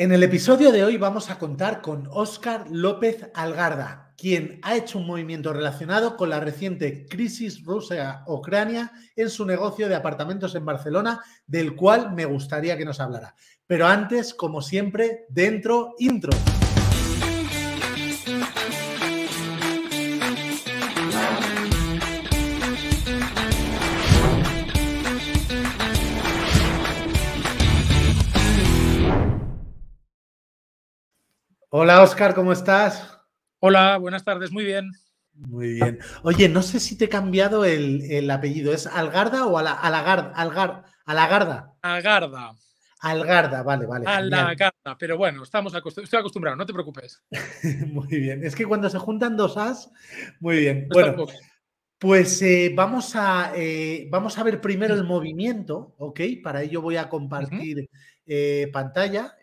En el episodio de hoy vamos a contar con Óscar López Algarda, quien ha hecho un movimiento relacionado con la reciente crisis rusa ucrania en su negocio de apartamentos en Barcelona, del cual me gustaría que nos hablara. Pero antes, como siempre, dentro intro. Hola Oscar, ¿cómo estás? Hola, buenas tardes, muy bien. Muy bien. Oye, no sé si te he cambiado el, apellido, ¿es Algarda o la Alagarda? Algar, Alagarda. Algarda. Algarda, vale, vale. Algarda, pero bueno, estamos estoy acostumbrado, no te preocupes. muy bien, es que cuando se juntan dos as, muy bien. Pues bueno, eh, pues vamos, a, eh, vamos a ver primero el movimiento, ¿ok? Para ello voy a compartir eh, pantalla.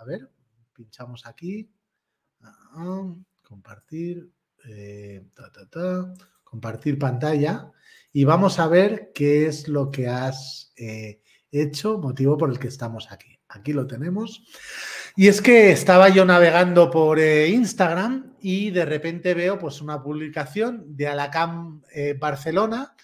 a ver, pinchamos aquí, ah, compartir, eh, compartir pantalla y vamos a ver qué es lo que has eh, hecho, motivo por el que estamos aquí. Aquí lo tenemos. Y es que estaba yo navegando por eh, Instagram y de repente veo pues una publicación de Alacam Barcelona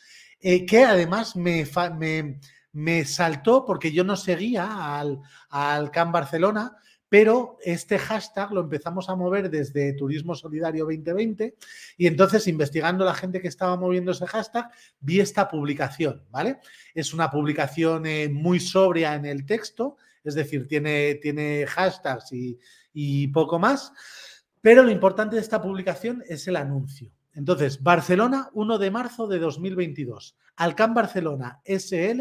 que además me, saltó porque yo no seguía al, al Camp Barcelona pero este hashtag lo empezamos a mover desde Turismo Solidario 2020 y entonces investigando la gente que estaba moviendo ese hashtag, vi esta publicación, ¿vale? Es una publicación eh, muy sobria en el texto, es decir, tiene, tiene hashtags y, y poco más, pero lo importante de esta publicación es el anuncio. Entonces, Barcelona, 1 de marzo de 2022. Alcán Barcelona SL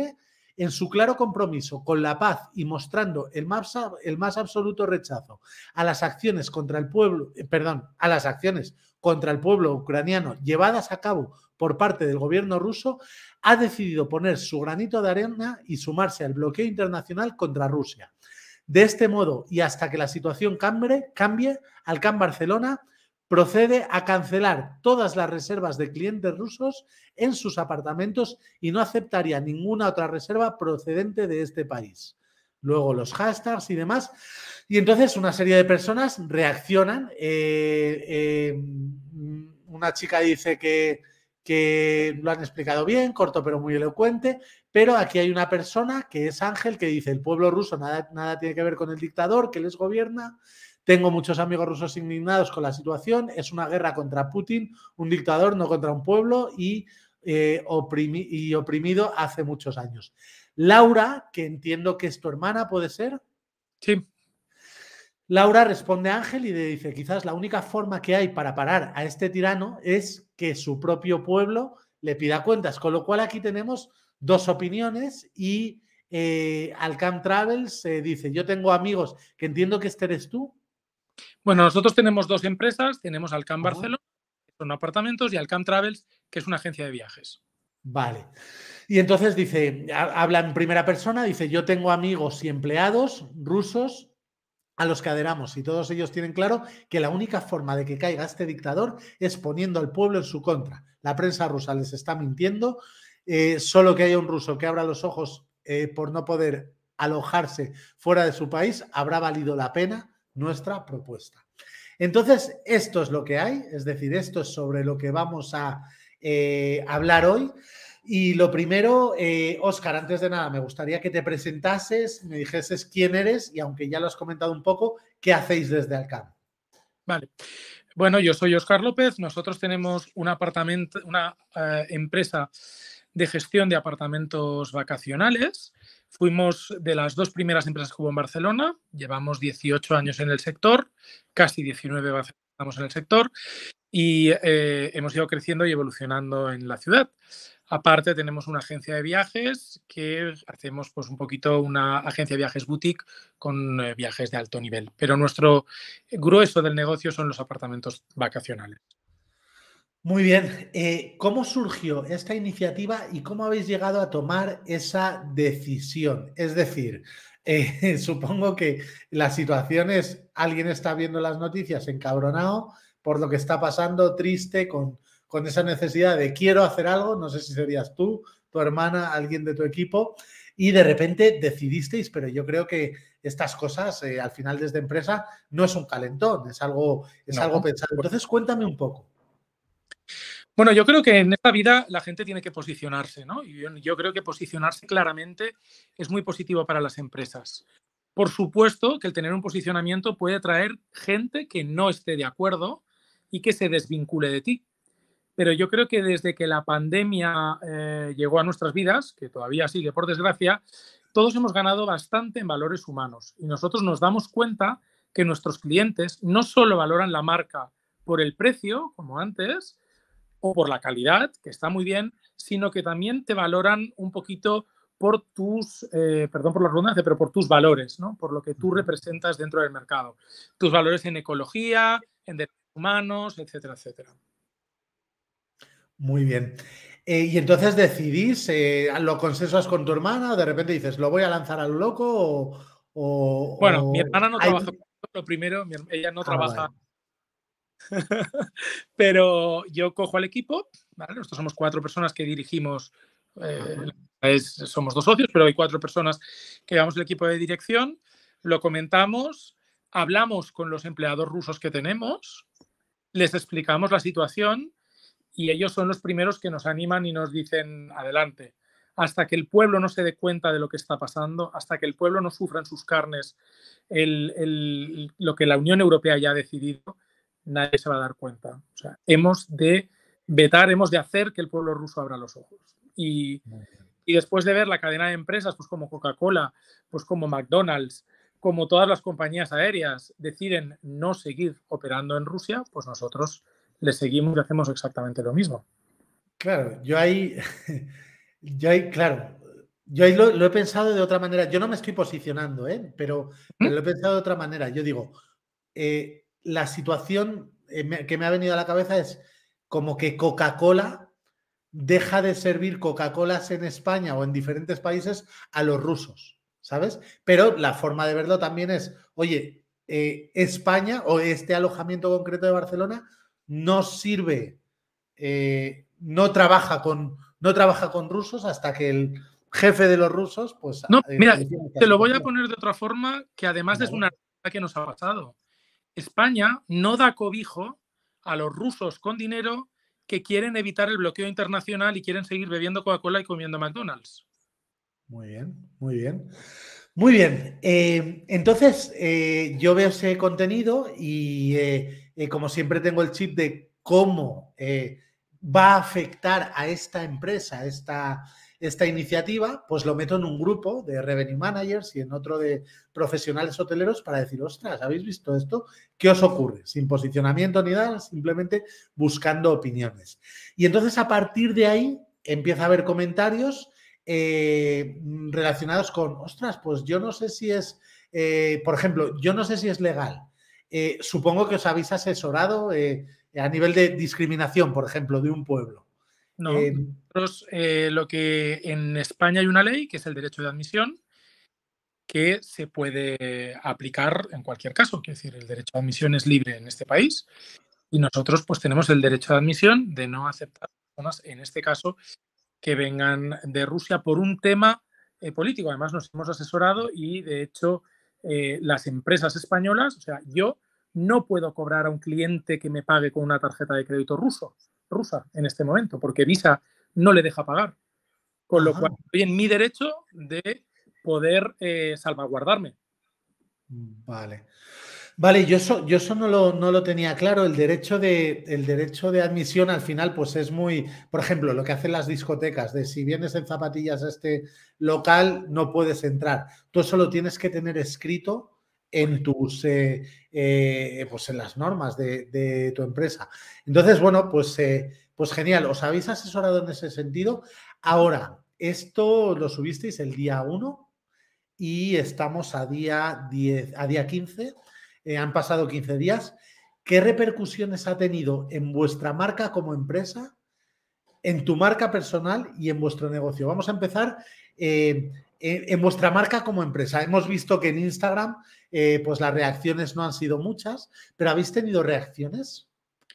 en su claro compromiso con la paz y mostrando el más, absoluto rechazo a las acciones contra el pueblo, eh, a las acciones contra el pueblo ucraniano llevadas a cabo por parte del gobierno ruso, ha decidido poner su granito de arena y sumarse al bloqueo internacional contra Rusia. De este modo, y hasta que la situación cambie, cambie Alcán Barcelona procede a cancelar todas las reservas de clientes rusos en sus apartamentos y no aceptaría ninguna otra reserva procedente de este país. Luego los hashtags y demás. Y entonces una serie de personas reaccionan. Eh, eh, una chica dice que, lo han explicado bien, corto pero muy elocuente, pero aquí hay una persona que es Ángel que dice, el pueblo ruso nada, nada tiene que ver con el dictador que les gobierna, tengo muchos amigos rusos indignados con la situación. Es una guerra contra Putin, un dictador, no contra un pueblo eh, y, oprimido hace muchos años. Laura, que entiendo que es tu hermana, ¿puede ser? Sí. Laura responde a Ángel y le dice, quizás la única forma que hay para parar a este tirano es que su propio pueblo le pida cuentas. Con lo cual aquí tenemos dos opiniones y eh, Alcam Travels dice, yo tengo amigos que entiendo que este eres tú, bueno, nosotros tenemos dos empresas, tenemos Alcán Barcelona, que son apartamentos, y Alcan Travels, que es una agencia de viajes. Vale. Y entonces dice, habla en primera persona, dice, yo tengo amigos y empleados rusos a los que aderamos y todos ellos tienen claro que la única forma de que caiga este dictador es poniendo al pueblo en su contra. La prensa rusa les está mintiendo, eh, solo que haya un ruso que abra los ojos eh, por no poder alojarse fuera de su país habrá valido la pena nuestra propuesta. Entonces, esto es lo que hay, es decir, esto es sobre lo que vamos a eh, hablar hoy. Y lo primero, eh, Óscar, Oscar, antes de nada, me gustaría que te presentases, me dijeses quién eres y aunque ya lo has comentado un poco, ¿qué hacéis desde Alcán? Vale. Bueno, yo soy Oscar López. Nosotros tenemos un apartamento, una eh, empresa de gestión de apartamentos vacacionales Fuimos de las dos primeras empresas que hubo en Barcelona, llevamos 18 años en el sector, casi 19 estamos en el sector y eh, hemos ido creciendo y evolucionando en la ciudad. Aparte tenemos una agencia de viajes que hacemos pues un poquito una agencia de viajes boutique con eh, viajes de alto nivel, pero nuestro grueso del negocio son los apartamentos vacacionales. Muy bien, eh, ¿cómo surgió esta iniciativa y cómo habéis llegado a tomar esa decisión? Es decir, eh, supongo que la situación es, alguien está viendo las noticias encabronado por lo que está pasando, triste, con, con esa necesidad de quiero hacer algo, no sé si serías tú, tu hermana, alguien de tu equipo, y de repente decidisteis, pero yo creo que estas cosas eh, al final desde empresa no es un calentón, es algo, es algo pensado. Entonces cuéntame un poco. Bueno, yo creo que en esta vida la gente tiene que posicionarse, ¿no? Y yo, creo que posicionarse claramente es muy positivo para las empresas. Por supuesto que el tener un posicionamiento puede atraer gente que no esté de acuerdo y que se desvincule de ti. Pero yo creo que desde que la pandemia eh, llegó a nuestras vidas, que todavía sigue por desgracia, todos hemos ganado bastante en valores humanos y nosotros nos damos cuenta que nuestros clientes no solo valoran la marca por el precio, como antes, o por la calidad, que está muy bien, sino que también te valoran un poquito por tus, eh, perdón por la redundancia, pero por tus valores, ¿no? por lo que tú representas dentro del mercado. Tus valores en ecología, en derechos humanos, etcétera, etcétera. Muy bien. Eh, y entonces decidís, eh, lo consensuas con tu hermana, de repente dices, ¿lo voy a lanzar al loco o...? bueno, mi hermana no trabaja trabaja lo primero, ella no ah, trabaja Pero yo cojo al equipo, Nosotros somos cuatro personas que dirigimos eh, somos dos socios, pero hay cuatro personas que vamos el equipo de dirección, lo comentamos, hablamos con los empleados rusos que tenemos, les explicamos la situación y ellos son los primeros que nos animan y nos dicen adelante. Hasta que el pueblo no se dé cuenta de lo que está pasando, hasta que el pueblo no sufra en sus carnes lo que la Unión Europea ya ha decidido, nadie se va a dar cuenta. O sea, hemos de vetar, hemos de hacer que el pueblo ruso abra los ojos. Y, después de ver la cadena de empresas, pues como Coca-Cola, pues como McDonald's, como todas las compañías aéreas deciden no seguir operando en Rusia, pues nosotros le seguimos y hacemos exactamente lo mismo. Claro, yo ahí, yo ahí, claro, yo ahí lo, he pensado de otra manera. Yo no me estoy posicionando, ¿eh? pero, ¿Mm? lo he pensado de otra manera. Yo digo, eh, la situación eh, que me ha venido a la cabeza es como que Coca-Cola deja de servir Coca-Colas en España o en diferentes países a los rusos, ¿sabes? Pero la forma de verlo también es, oye, eh, España o este alojamiento concreto de Barcelona no sirve, eh, no trabaja con, no trabaja con rusos hasta que el jefe de los rusos, pues. No, mira, te lo voy a poner de otra forma que además es una que nos ha pasado. España no da cobijo a los rusos con dinero que quieren evitar el bloqueo internacional y quieren seguir bebiendo Coca-Cola y comiendo McDonald's. Muy bien, muy bien. Muy bien, eh, entonces eh, yo veo ese contenido y eh, como siempre tengo el chip de cómo va a afectar a esta empresa, a esta, esta iniciativa, pues lo meto en un grupo de revenue managers y en otro de profesionales hoteleros para decir, ostras, ¿habéis visto esto? ¿Qué os ocurre? Sin posicionamiento ni nada, simplemente buscando opiniones. Y entonces a partir de ahí empieza a haber comentarios eh, relacionados con, ostras, pues yo no sé si es, eh, por ejemplo, yo no sé si es legal. Eh, supongo que os habéis asesorado a nivel de discriminación, por ejemplo, de un pueblo. No, eh, nosotros, eh, lo que en España hay una ley que es el derecho de admisión que se puede aplicar en cualquier caso, es decir, el derecho de admisión es libre en este país y nosotros pues tenemos el derecho de admisión de no aceptar personas, en este caso, que vengan de Rusia por un tema eh, político. Además nos hemos asesorado y de hecho las empresas españolas, o sea, yo no puedo cobrar a un cliente que me pague con una tarjeta de crédito ruso rusa en este momento, porque Visa no le deja pagar. Con lo cual, estoy en mi derecho de poder eh, salvaguardarme. Vale. Vale, yo eso, yo eso no, lo, no lo tenía claro. El derecho, de, el derecho de admisión al final, pues es muy, por ejemplo, lo que hacen las discotecas, de si vienes en zapatillas a este local, no puedes entrar. Tú solo tienes que tener escrito en tus eh, eh, pues en las normas de, tu empresa. Entonces, bueno, pues, eh, pues genial, os habéis asesorado en ese sentido. Ahora, esto lo subisteis el día 1 y estamos a día a día 15, han pasado 15 días. ¿Qué repercusiones ha tenido en vuestra marca como empresa, en tu marca personal y en vuestro negocio? Vamos a empezar en vuestra marca como empresa, hemos visto que en Instagram, eh, pues las reacciones no han sido muchas, pero ¿habéis tenido reacciones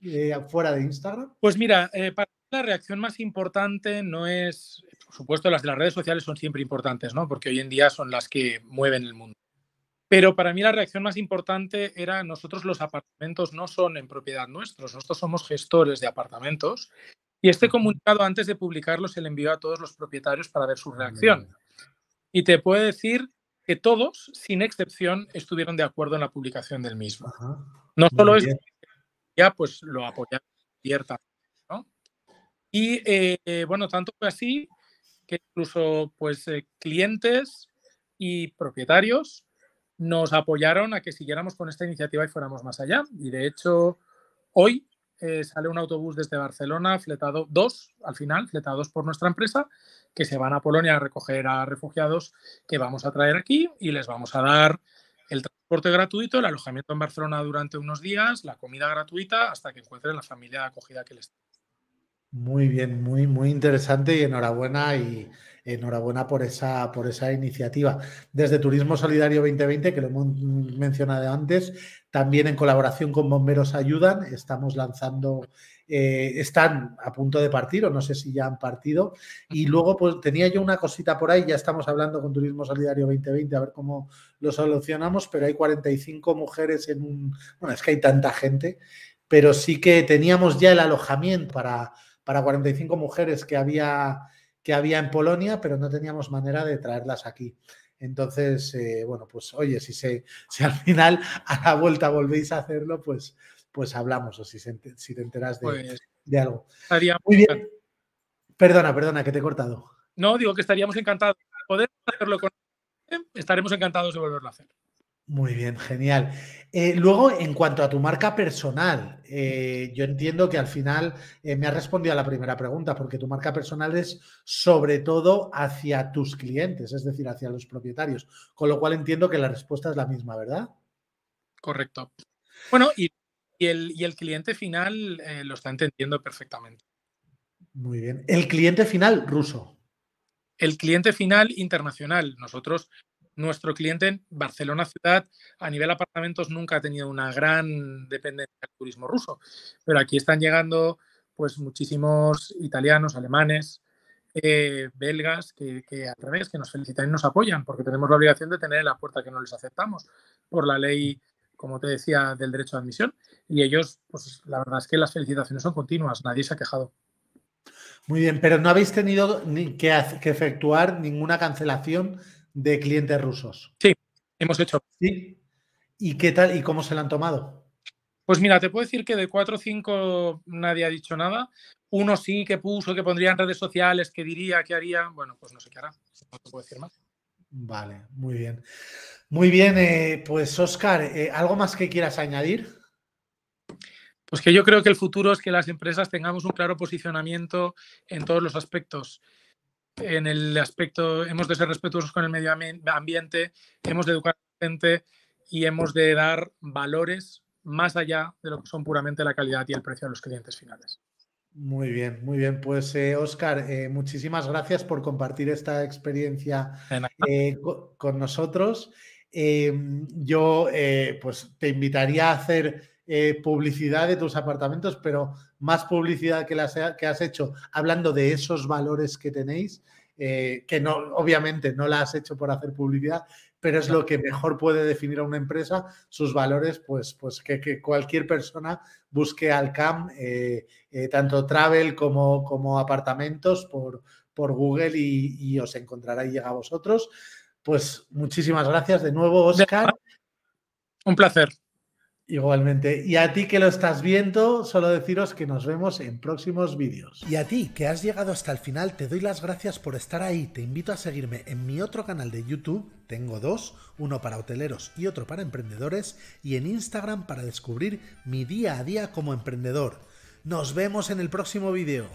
eh, fuera de Instagram? Pues mira, eh, para mí la reacción más importante no es, por supuesto, las de las redes sociales son siempre importantes, ¿no? Porque hoy en día son las que mueven el mundo. Pero para mí la reacción más importante era nosotros los apartamentos no son en propiedad nuestros, nosotros somos gestores de apartamentos y este comunicado antes de publicarlo se le envió a todos los propietarios para ver su reacción. Mm y te puedo decir que todos, sin excepción, estuvieron de acuerdo en la publicación del mismo. no solo es ya pues lo apoyaron abiertamente. Y eh, bueno, tanto fue así que incluso pues eh, clientes y propietarios nos apoyaron a que siguiéramos con esta iniciativa y fuéramos más allá. Y de hecho, hoy eh, sale un autobús desde Barcelona, fletado dos, al final, fletados por nuestra empresa, que se van a Polonia a recoger a refugiados que vamos a traer aquí y les vamos a dar el transporte gratuito, el alojamiento en Barcelona durante unos días, la comida gratuita, hasta que encuentren la familia acogida que les. Muy bien, muy, muy interesante y enhorabuena enhorabuena por esa, por esa iniciativa. Desde Turismo Solidario 2020, que lo hemos mencionado antes, también en colaboración con Bomberos Ayudan, estamos lanzando, eh, están a punto de partir, o no sé si ya han partido. Y luego, pues tenía yo una cosita por ahí, ya estamos hablando con Turismo Solidario 2020, a ver cómo lo solucionamos, pero hay 45 mujeres en un. Bueno, es que hay tanta gente, pero sí que teníamos ya el alojamiento para, para 45 mujeres que había que había en Polonia, pero no teníamos manera de traerlas aquí. Entonces, eh, bueno, pues oye, si, si al final a la vuelta volvéis a hacerlo, pues, pues hablamos o si, te enteras de, pues, de algo. Muy bien. Perdona, perdona, que te he cortado. No, digo que estaríamos encantados de poder hacerlo con... Estaremos encantados de volverlo a hacer. Muy bien, genial. Eh, luego, en cuanto a tu marca personal, eh, yo entiendo que al final eh, me has respondido a la primera pregunta, porque tu marca personal es sobre todo hacia tus clientes, es decir, hacia los propietarios, con lo cual entiendo que la respuesta es la misma, ¿verdad? Correcto. Bueno, y, y, el, y el, cliente final lo está entendiendo perfectamente. Muy bien. El cliente final ruso. El cliente final internacional. Nosotros nuestro cliente, en Barcelona ciudad, a nivel apartamentos nunca ha tenido una gran dependencia del turismo ruso, pero aquí están llegando pues muchísimos italianos, alemanes, eh, belgas, que, al revés, que nos felicitan y nos apoyan, porque tenemos la obligación de tener en la puerta que no les aceptamos por la ley, como te decía, del derecho de admisión. Y ellos, pues la verdad es que las felicitaciones son continuas, nadie se ha quejado. Muy bien, pero no habéis tenido ni que efectuar ninguna cancelación de clientes rusos. Sí, hemos hecho. ¿Sí? ¿Y qué tal y cómo se la han tomado? Pues mira, te puedo decir que de 4 o 5 nadie ha dicho nada. Uno sí que puso, que pondría en redes sociales, que diría, que haría. Bueno, pues no sé qué hará. No te puedo decir más. Vale, muy bien. Muy bien, eh, pues Oscar, eh, ¿algo más que quieras añadir? Pues que yo creo que el futuro es que las empresas tengamos un claro posicionamiento en todos los aspectos en el aspecto, hemos de ser respetuosos con el medio ambiente, hemos de educar a la gente y hemos de dar valores más allá de lo que son puramente la calidad y el precio a los clientes finales. Muy bien, muy bien. Pues eh, Oscar, eh, muchísimas gracias por compartir esta experiencia eh, con nosotros. Eh, yo pues te invitaría a hacer eh, publicidad de tus apartamentos, pero más publicidad que, que has hecho hablando de esos valores que tenéis, eh, que no, obviamente no la has hecho por hacer publicidad, pero es lo que mejor puede definir a una empresa, sus valores, pues, pues que, cualquier persona busque al CAM, eh, tanto travel como, como apartamentos por, por Google y, y, os encontrará y llega a vosotros. Pues muchísimas gracias de nuevo, Oscar. Un placer. Igualmente. Y a ti que lo estás viendo, solo deciros que nos vemos en próximos vídeos. Y a ti que has llegado hasta el final, te doy las gracias por estar ahí. Te invito a seguirme en mi otro canal de YouTube. Tengo dos, uno para hoteleros y otro para emprendedores. Y en Instagram para descubrir mi día a día como emprendedor. Nos vemos en el próximo vídeo.